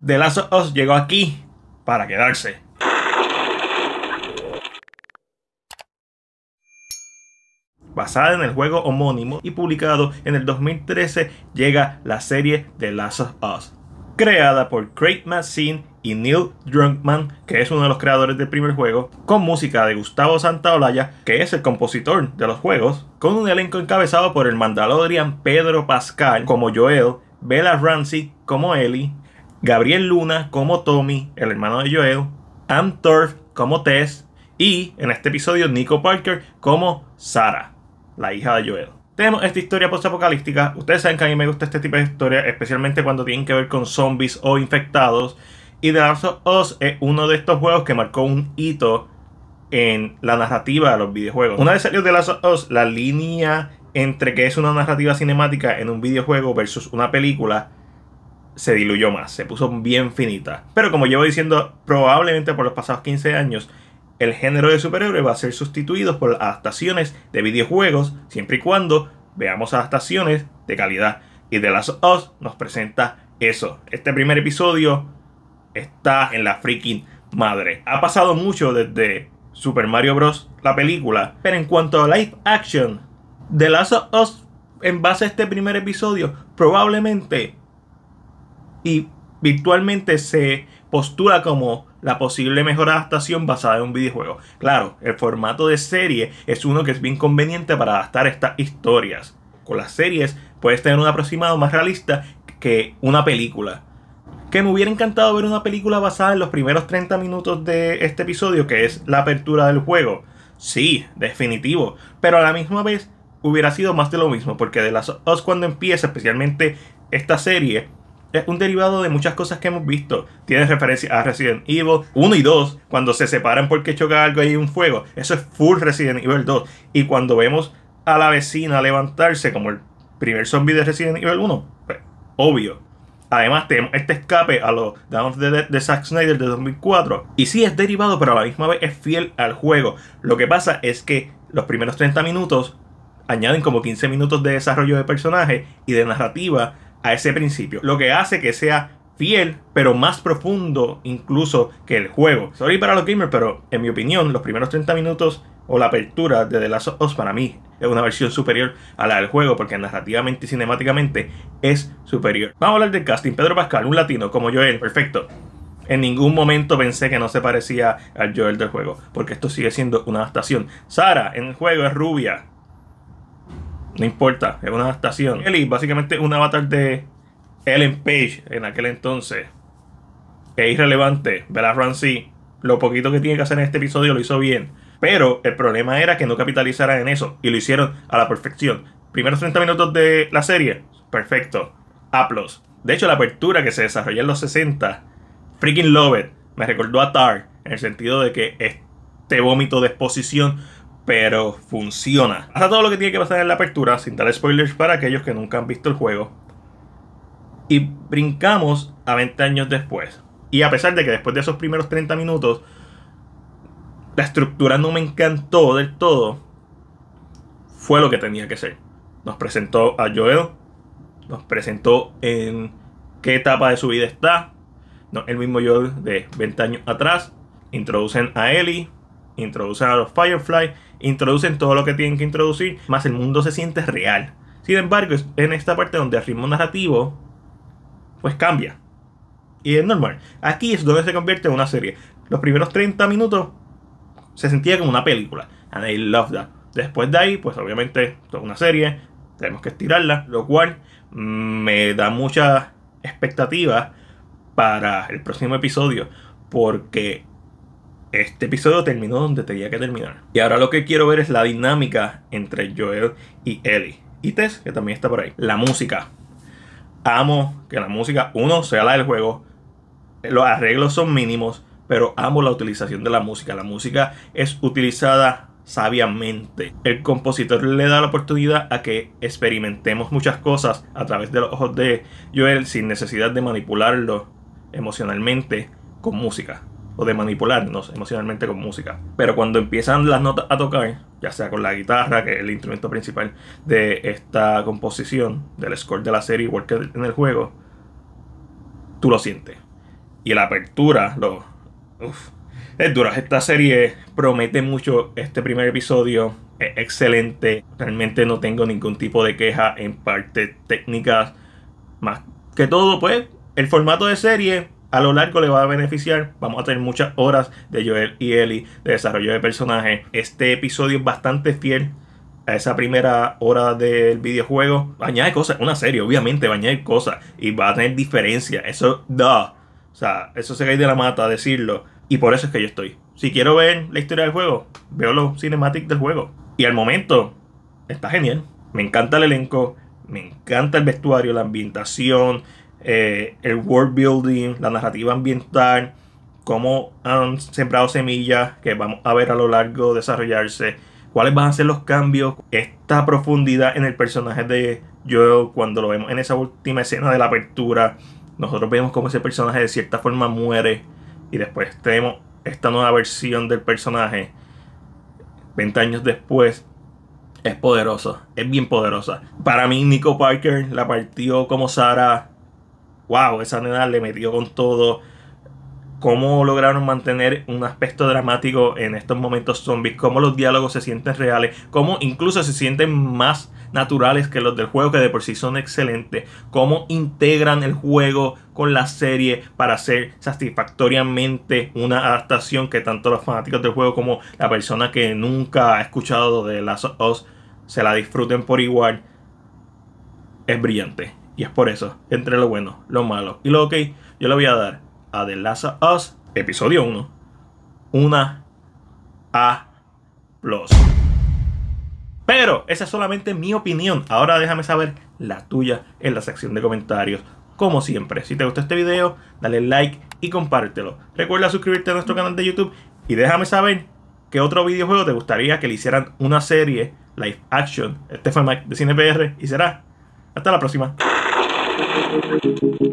The Last of Us llegó aquí para quedarse. Basada en el juego homónimo y publicado en el 2013, llega la serie The Last of Us, creada por Craig Mazin y Neil Drunkman, que es uno de los creadores del primer juego, con música de Gustavo Santaolalla, que es el compositor de los juegos, con un elenco encabezado por el Mandalorian Pedro Pascal como Joel, Bella Ramsey como Ellie, Gabriel Luna como Tommy, el hermano de Joel, Ann Turf como Tess y en este episodio Nico Parker como Sara, la hija de Joel. Tenemos esta historia post-apocalíptica. Ustedes saben que a mí me gusta este tipo de historia, especialmente cuando tienen que ver con zombies o infectados. Y The Last of Us es uno de estos juegos que marcó un hito en la narrativa de los videojuegos. Una vez salió The Last of Us, la línea entre que es una narrativa cinemática en un videojuego versus una película se diluyó más, se puso bien finita. Pero como llevo diciendo, probablemente por los pasados 15 años, el género de superhéroes va a ser sustituido por adaptaciones de videojuegos, siempre y cuando veamos adaptaciones de calidad. Y The Last of Us nos presenta eso. Este primer episodio está en la freaking madre. Ha pasado mucho desde Super Mario Bros. la película, pero en cuanto a live action, The Last of Us en base a este primer episodio probablemente y virtualmente se postula como la posible mejor adaptación basada en un videojuego. Claro, el formato de serie es uno que es bien conveniente para adaptar estas historias. Con las series puedes tener un aproximado más realista que una película. Que me hubiera encantado ver una película basada en los primeros 30 minutos de este episodio, que es la apertura del juego. Sí, definitivo. Pero a la misma vez hubiera sido más de lo mismo, porque de las OS cuando empieza, especialmente esta serie, es un derivado de muchas cosas que hemos visto. Tiene referencia a Resident Evil 1 y 2, cuando se separan porque choca algo y hay un fuego. Eso es full Resident Evil 2. Y cuando vemos a la vecina levantarse como el primer zombie de Resident Evil 1, pues, obvio. Además tenemos este escape a los Down of the Dead de Zack Snyder de 2004. Y sí es derivado, pero a la misma vez es fiel al juego. Lo que pasa es que los primeros 30 minutos añaden como 15 minutos de desarrollo de personaje y de narrativa a ese principio, lo que hace que sea fiel, pero más profundo incluso que el juego. Sorry para los gamers, pero en mi opinión, los primeros 30 minutos o la apertura de The Last of Us para mí es una versión superior a la del juego porque narrativamente y cinemáticamente es superior. Vamos a hablar del casting. Pedro Pascal, un latino como Joel, perfecto. En ningún momento pensé que no se parecía al Joel del juego, porque esto sigue siendo una adaptación. Sara en el juego es rubia, no importa, es una adaptación. Eli básicamente un avatar de Ellen Page en aquel entonces. Es irrelevante. Bella Ramsey, lo poquito que tiene que hacer en este episodio lo hizo bien. Pero el problema era que no capitalizaran en eso. Y lo hicieron a la perfección. Primeros 30 minutos de la serie, perfecto. Aplos. De hecho, la apertura que se desarrolló en los 60, freaking love it. Me recordó a Tar, en el sentido de que este vómito de exposición pero funciona. Hasta todo lo que tiene que pasar en la apertura, sin dar spoilers para aquellos que nunca han visto el juego. Y brincamos a 20 años después. Y a pesar de que después de esos primeros 30 minutos, la estructura no me encantó del todo, fue lo que tenía que ser. Nos presentó a Joel, nos presentó en qué etapa de su vida está, no, el mismo Joel de 20 años atrás, introducen a Ellie, introducen a los Firefly, introducen todo lo que tienen que introducir, más el mundo se siente real. Sin embargo, en esta parte donde el ritmo narrativo pues cambia. Y es normal. Aquí es donde se convierte en una serie. Los primeros 30 minutos se sentía como una película. And I love that. Después de ahí, pues obviamente, toda una serie. Tenemos que estirarla. Lo cual me da mucha expectativa para el próximo episodio. Porque este episodio terminó donde tenía que terminar. Y ahora lo que quiero ver es la dinámica entre Joel y Ellie. Y Tess, que también está por ahí. La música. Amo que la música, uno, sea la del juego. Los arreglos son mínimos, pero amo la utilización de la música. La música es utilizada sabiamente. El compositor le da la oportunidad a que experimentemos muchas cosas a través de los ojos de Joel sin necesidad de manipularlo emocionalmente con música o de manipularnos emocionalmente con música. Pero cuando empiezan las notas a tocar, ya sea con la guitarra, que es el instrumento principal de esta composición, del score de la serie, igual que en el juego, tú lo sientes. Y la apertura, lo... Uf, es dura. Esta serie promete mucho este primer episodio. Es excelente. Realmente no tengo ningún tipo de queja en parte técnicas. Más que todo, pues, el formato de serie a lo largo le va a beneficiar. Vamos a tener muchas horas de Joel y Ellie de desarrollo de personaje. Este episodio es bastante fiel a esa primera hora del videojuego. Añade cosas, una serie obviamente va a cosas y va a tener diferencia. Eso, da. O sea, eso se cae de la mata decirlo. Y por eso es que yo estoy. Si quiero ver la historia del juego, veo los cinematics del juego. Y al momento, está genial. Me encanta el elenco, me encanta el vestuario, la ambientación, eh, el world building, la narrativa ambiental, cómo han sembrado semillas que vamos a ver a lo largo desarrollarse, cuáles van a ser los cambios, esta profundidad en el personaje de Joel cuando lo vemos en esa última escena de la apertura, nosotros vemos cómo ese personaje de cierta forma muere y después tenemos esta nueva versión del personaje 20 años después es poderoso, es bien poderosa. Para mí Nico Parker la partió como Sara wow, esa nena le metió con todo. Cómo lograron mantener un aspecto dramático en estos momentos zombies, cómo los diálogos se sienten reales, cómo incluso se sienten más naturales que los del juego, que de por sí son excelentes, cómo integran el juego con la serie para hacer satisfactoriamente una adaptación que tanto los fanáticos del juego como la persona que nunca ha escuchado de las Us se la disfruten por igual, es brillante y es por eso, entre lo bueno, lo malo y lo ok, yo le voy a dar a The Last of Us, episodio 1, una A. Pero esa es solamente mi opinión. Ahora déjame saber la tuya en la sección de comentarios. Como siempre, si te gustó este video, dale like y compártelo. Recuerda suscribirte a nuestro canal de YouTube y déjame saber qué otro videojuego te gustaría que le hicieran una serie live action. Este fue Mike de CinePR y será. Hasta la próxima. Thank you.